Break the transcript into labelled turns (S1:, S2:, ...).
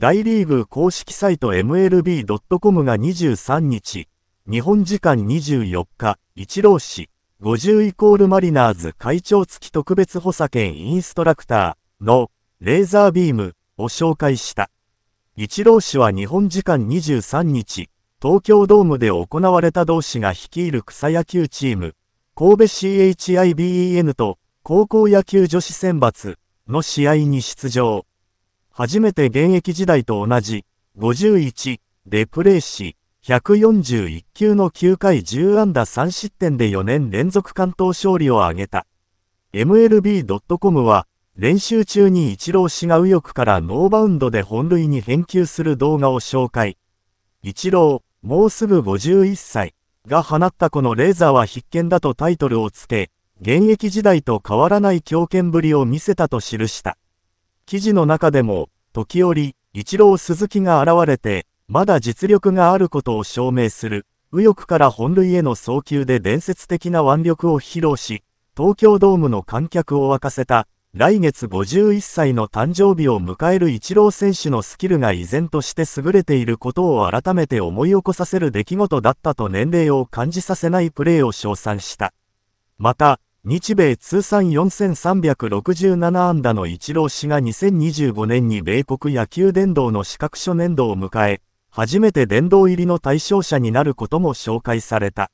S1: 大リーグ公式サイト MLB.com が23日、日本時間24日、一郎氏、50イコールマリナーズ会長付き特別補佐兼インストラクターのレーザービームを紹介した。一郎氏は日本時間23日、東京ドームで行われた同氏が率いる草野球チーム、神戸 CHIBEN と高校野球女子選抜の試合に出場。初めて現役時代と同じ、51でプレーし、141球の9回10安打3失点で4年連続関東勝利を挙げた。MLB.com は、練習中にイチロー氏が右翼からノーバウンドで本塁に返球する動画を紹介。イチロー、もうすぐ51歳が放ったこのレーザーは必見だとタイトルをつけ、現役時代と変わらない強肩ぶりを見せたと記した。記事の中でも、時折、一郎鈴木が現れて、まだ実力があることを証明する、右翼から本塁への送球で伝説的な腕力を披露し、東京ドームの観客を沸かせた、来月51歳の誕生日を迎えるイチロー選手のスキルが依然として優れていることを改めて思い起こさせる出来事だったと年齢を感じさせないプレーを称賛した。また、日米通算4367安打のイチロー氏が2025年に米国野球殿堂の資格書年度を迎え、初めて殿堂入りの対象者になることも紹介された。